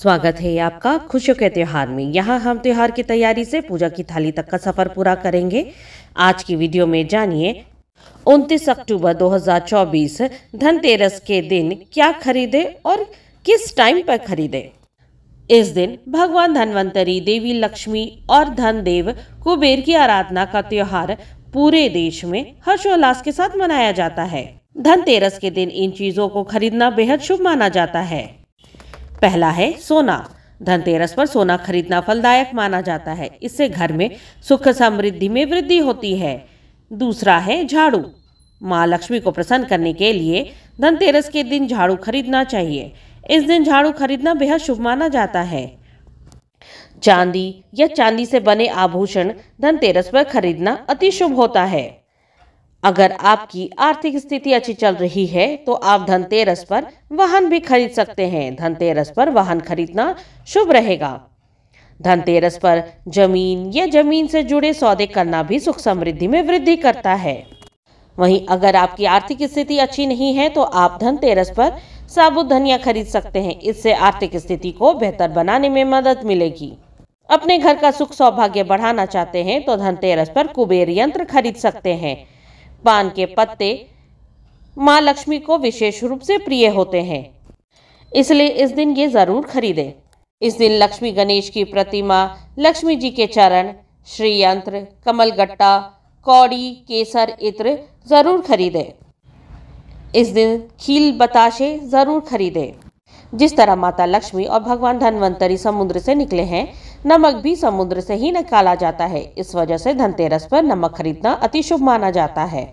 स्वागत है आपका खुशियों के त्यौहार में यहाँ हम त्यौहार की तैयारी से पूजा की थाली तक का सफर पूरा करेंगे आज की वीडियो में जानिए 29 अक्टूबर 2024 धनतेरस के दिन क्या खरीदे और किस टाइम पर खरीदे इस दिन भगवान धनवंतरी देवी लक्ष्मी और धन देव कुबेर की आराधना का त्योहार पूरे देश में हर्षोल्लास के साथ मनाया जाता है धनतेरस के दिन इन चीजों को खरीदना बेहद शुभ माना जाता है पहला है सोना धनतेरस पर सोना खरीदना फलदायक माना जाता है इससे घर में सुख समृद्धि में वृद्धि होती है दूसरा है झाड़ू माँ लक्ष्मी को प्रसन्न करने के लिए धनतेरस के दिन झाड़ू खरीदना चाहिए इस दिन झाड़ू खरीदना बेहद शुभ माना जाता है चांदी या चांदी से बने आभूषण धनतेरस पर खरीदना अति शुभ होता है अगर आपकी आर्थिक स्थिति अच्छी चल रही है तो आप धनतेरस पर वाहन भी खरीद सकते हैं धनतेरस पर वाहन खरीदना शुभ रहेगा धनतेरस पर जमीन या जमीन से जुड़े सौदे करना भी सुख समृद्धि में वृद्धि करता है वहीं अगर आपकी आर्थिक स्थिति अच्छी नहीं है तो आप धनतेरस पर साबुत धनिया खरीद सकते हैं इससे आर्थिक स्थिति को बेहतर बनाने में मदद मिलेगी अपने घर का सुख सौभाग्य बढ़ाना चाहते हैं तो धनतेरस पर कुबेर यंत्र खरीद सकते हैं पान के पत्ते माँ लक्ष्मी को विशेष रूप से प्रिय होते हैं इसलिए इस दिन ये ज़रूर खरीदें इस दिन लक्ष्मी गणेश की प्रतिमा लक्ष्मी जी के चरण श्री यंत्र कमल गट्टा कौड़ी केसर इत्र ज़रूर खरीदें इस दिन खील बताशे ज़रूर खरीदें जिस तरह माता लक्ष्मी और भगवान धनवंतरी समुद्र से निकले हैं नमक भी समुद्र से ही निकाला जाता है इस वजह से धनतेरस पर नमक खरीदना अति शुभ माना जाता है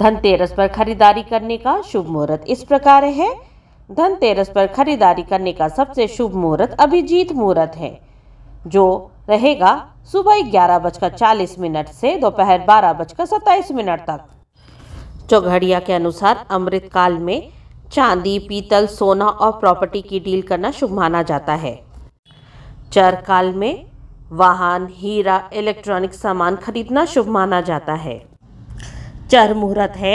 धनतेरस पर खरीदारी करने का शुभ मुहूर्त इस प्रकार है धनतेरस पर खरीदारी करने का सबसे शुभ मुहूर्त अभिजीत मुहूर्त है जो रहेगा सुबह ग्यारह बजकर चालीस मिनट से दोपहर बारह बजकर सत्ताईस मिनट तक चौघड़िया के अनुसार अमृत काल में चांदी पीतल सोना और प्रॉपर्टी की डील करना शुभ माना जाता है चर काल में वाहन हीरा इलेक्ट्रॉनिक सामान खरीदना शुभ माना जाता है चर मुहूर्त है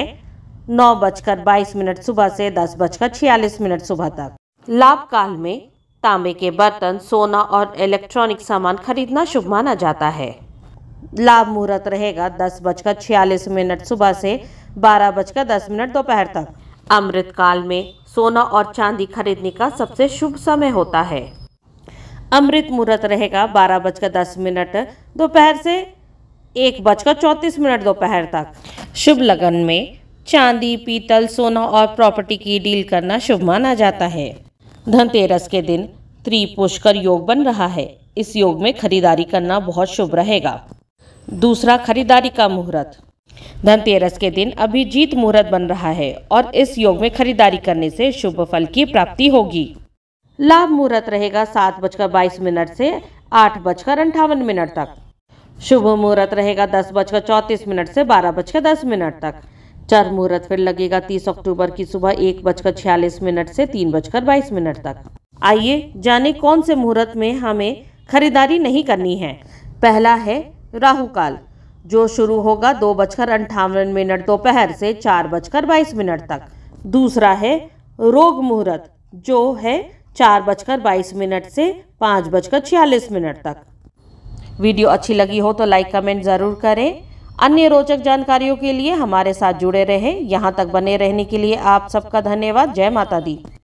नौ बजकर बाईस मिनट सुबह से दस बजकर छियालीस मिनट सुबह तक लाभ काल में तांबे के बर्तन सोना और इलेक्ट्रॉनिक सामान खरीदना शुभ माना जाता है लाभ मुहूर्त रहेगा दस बजकर छियालीस मिनट सुबह से बारह बजकर दस मिनट दोपहर तक अमृत काल में सोना और चांदी खरीदने का सबसे शुभ समय होता है अमृत मुहूर्त रहेगा बारह बजकर दस मिनट दोपहर से एक बजकर चौंतीस मिनट दोपहर तक शुभ लगन में चांदी पीतल सोना और प्रॉपर्टी की डील करना शुभ माना जाता है धनतेरस के दिन त्रिपुष्कर योग बन रहा है इस योग में खरीदारी करना बहुत शुभ रहेगा दूसरा खरीदारी का मुहूर्त धनतेरस के दिन अभिजीत मुहूर्त बन रहा है और इस योग में खरीदारी करने से शुभ फल की प्राप्ति होगी लाभ मुहूर्त रहेगा सात बजकर बाईस मिनट से आठ बजकर अंठावन मिनट तक शुभ मुहूर्त रहेगा दस बजकर चौंतीस मिनट से बारह बजकर दस मिनट तक चर मुहूर्त फिर लगेगा तीस अक्टूबर की सुबह एक बजकर छियालीस मिनट से तीन बजकर बाईस मिनट तक आइए जाने कौन से मुहूर्त में हमें खरीदारी नहीं करनी है पहला है राहु काल जो शुरू होगा दो बजकर अंठावन मिनट दोपहर से चार बजकर बाईस मिनट तक दूसरा है रोग मुहूर्त जो है चार बजकर बाईस मिनट से पाँच बजकर छियालीस मिनट तक वीडियो अच्छी लगी हो तो लाइक कमेंट ज़रूर करें अन्य रोचक जानकारियों के लिए हमारे साथ जुड़े रहें यहाँ तक बने रहने के लिए आप सबका धन्यवाद जय माता दी